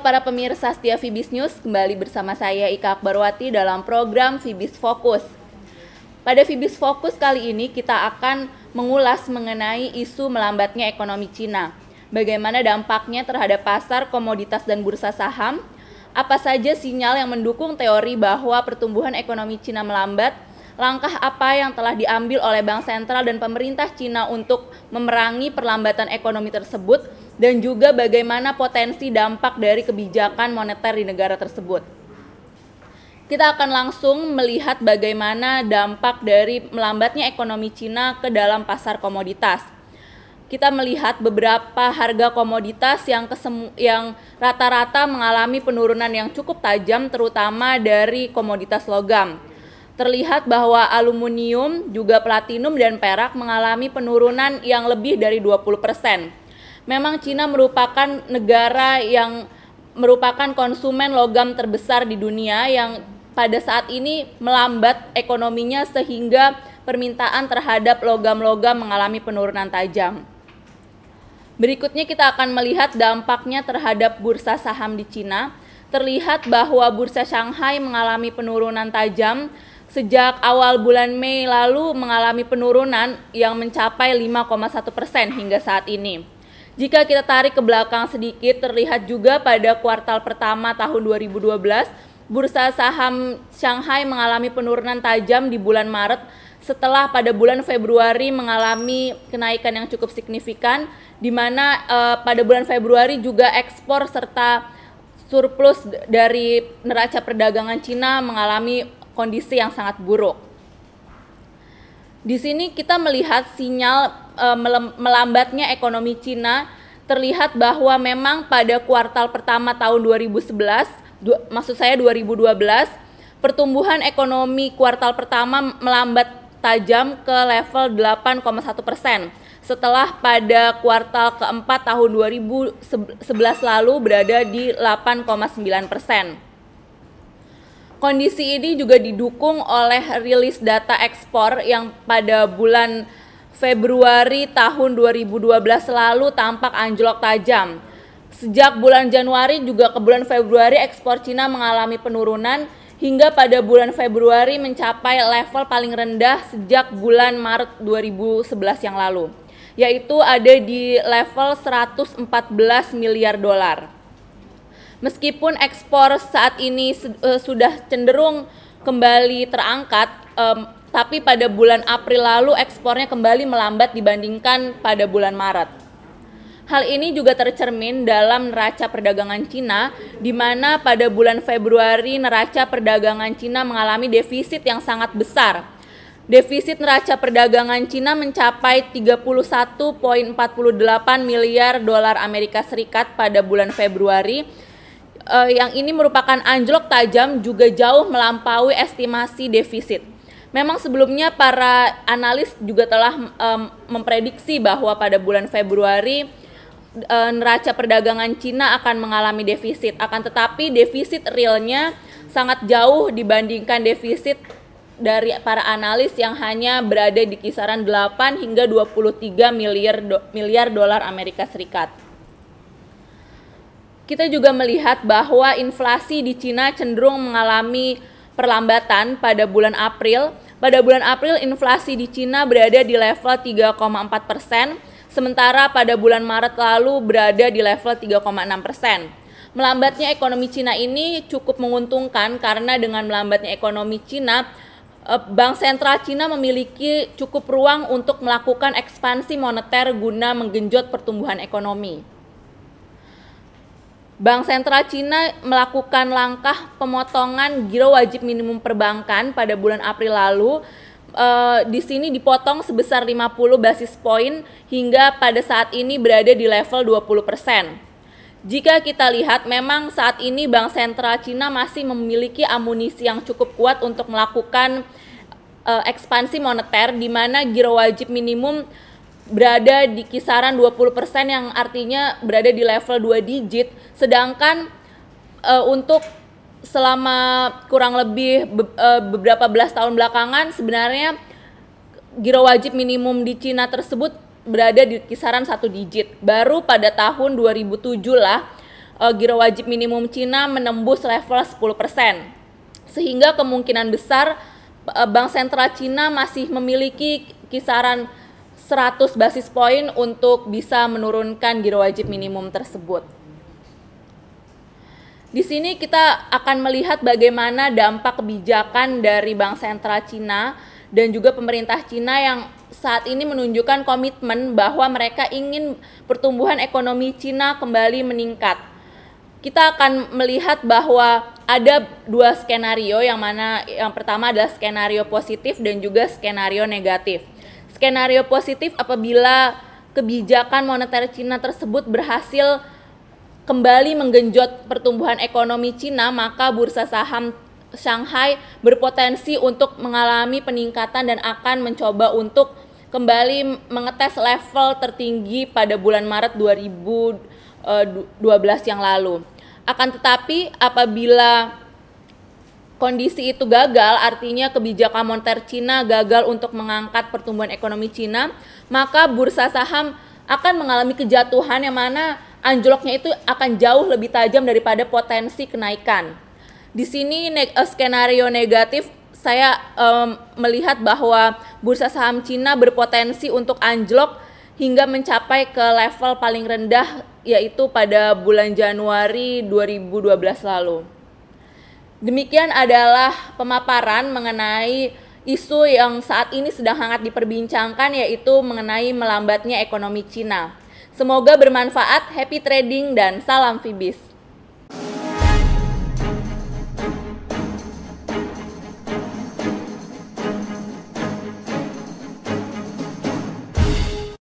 para pemirsa setia Vibis News, kembali bersama saya Ika Akbarwati dalam program Vibis Fokus. Pada Vibis Fokus kali ini kita akan mengulas mengenai isu melambatnya ekonomi Cina. Bagaimana dampaknya terhadap pasar komoditas dan bursa saham? Apa saja sinyal yang mendukung teori bahwa pertumbuhan ekonomi Cina melambat? Langkah apa yang telah diambil oleh Bank Sentral dan pemerintah Cina untuk memerangi perlambatan ekonomi tersebut? dan juga bagaimana potensi dampak dari kebijakan moneter di negara tersebut. Kita akan langsung melihat bagaimana dampak dari melambatnya ekonomi Cina ke dalam pasar komoditas kita melihat beberapa harga komoditas yang kesemu rata-rata mengalami penurunan yang cukup tajam terutama dari komoditas logam. Terlihat bahwa aluminium, juga platinum dan perak mengalami penurunan yang lebih dari memang Cina merupakan negara yang merupakan konsumen logam terbesar di dunia yang pada saat ini melambat ekonominya sehingga permintaan terhadap logam-logam mengalami penurunan tajam. Berikutnya kita akan melihat dampaknya terhadap bursa saham di Cina. Terlihat bahwa bursa Shanghai mengalami penurunan tajam sejak awal bulan Mei lalu mengalami penurunan yang mencapai 5,1 persen hingga saat ini. Jika kita tarik ke belakang sedikit, terlihat juga pada kuartal pertama tahun 2012, bursa saham Shanghai mengalami penurunan tajam di bulan Maret setelah pada bulan Februari mengalami kenaikan yang cukup signifikan di mana eh, pada bulan Februari juga ekspor serta surplus dari neraca perdagangan Cina mengalami kondisi yang sangat buruk. Di sini kita melihat sinyal e, melambatnya ekonomi Cina terlihat bahwa memang pada kuartal pertama tahun 2011, du, maksud saya 2012, pertumbuhan ekonomi kuartal pertama melambat tajam ke level 8,1 persen setelah pada kuartal keempat tahun 2011 lalu berada di 8,9 persen. Kondisi ini juga didukung oleh rilis data ekspor yang pada bulan Februari tahun 2012 lalu tampak anjlok tajam. Sejak bulan Januari juga ke bulan Februari ekspor Cina mengalami penurunan hingga pada bulan Februari mencapai level paling rendah sejak bulan Maret 2011 yang lalu, yaitu ada di level 114 miliar dolar meskipun ekspor saat ini eh, sudah cenderung kembali terangkat um, tapi pada bulan April lalu ekspornya kembali melambat dibandingkan pada bulan Maret. Hal ini juga tercermin dalam neraca perdagangan Cina, di mana pada bulan Februari neraca perdagangan Cina mengalami defisit yang sangat besar. Defisit neraca perdagangan Cina mencapai 31,48 miliar dolar Amerika Serikat pada bulan Februari, uh, yang ini merupakan anjlok tajam juga jauh melampaui estimasi defisit. Memang sebelumnya para analis juga telah um, memprediksi bahwa pada bulan Februari eh, neraca perdagangan Cina akan mengalami defisit. Akan tetapi defisit realnya sangat jauh dibandingkan defisit dari para analis yang hanya berada di kisaran 8 hingga 23 miliar do, miliar dolar Amerika Serikat kita juga melihat bahwa inflasi di Cina cenderung mengalami perlambatan pada bulan April. Pada bulan April inflasi di Cina berada di level 3,4 persen, sementara pada bulan Maret lalu berada di level 3,6 persen. Melambatnya ekonomi Cina ini cukup menguntungkan karena dengan melambatnya ekonomi Cina, eh, Bank Sentral Cina memiliki cukup ruang untuk melakukan ekspansi moneter guna menggenjot pertumbuhan ekonomi. Bank Sentral Cina melakukan langkah pemotongan giro wajib minimum perbankan pada bulan April lalu. E, di sini dipotong sebesar 50 basis poin hingga pada saat ini berada di level 20%. Jika kita lihat memang saat ini Bank Sentral Cina masih memiliki amunisi yang cukup kuat untuk melakukan e, ekspansi moneter di mana giro wajib minimum berada di kisaran 20% yang artinya berada di level 2 digit sedangkan uh, untuk selama kurang lebih be uh, beberapa belas tahun belakangan sebenarnya giro wajib minimum di Cina tersebut berada di kisaran satu digit. Baru pada tahun 2007 lah uh, giro wajib minimum Cina menembus level 10%. Sehingga kemungkinan besar uh, bank sentral Cina masih memiliki kisaran 100 basis poin untuk bisa menurunkan giro wajib minimum tersebut. Di sini kita akan melihat bagaimana dampak kebijakan dari Bank Sentral Cina dan juga pemerintah Cina yang saat ini menunjukkan komitmen bahwa mereka ingin pertumbuhan ekonomi Cina kembali meningkat. Kita akan melihat bahwa ada dua skenario yang mana yang pertama adalah skenario positif dan juga skenario negatif skenario positif apabila kebijakan moneter Cina tersebut berhasil kembali menggenjot pertumbuhan ekonomi Cina, maka bursa saham Shanghai berpotensi untuk mengalami peningkatan dan akan mencoba untuk kembali mengetes level tertinggi pada bulan Maret 2012 eh, yang lalu. Akan tetapi apabila kondisi itu gagal, artinya kebijakan moneter Cina gagal untuk mengangkat pertumbuhan ekonomi Cina, maka bursa saham akan mengalami kejatuhan yang mana anjloknya itu akan jauh lebih tajam daripada potensi kenaikan. Di sini ne eh, skenario negatif saya um, melihat bahwa bursa saham Cina berpotensi untuk anjlok hingga mencapai ke level paling rendah yaitu pada bulan Januari 2012 lalu. Demikian adalah pemaparan mengenai isu yang saat ini sedang hangat diperbincangkan yaitu mengenai melambatnya ekonomi Cina. Semoga bermanfaat, happy trading dan salam Fibis.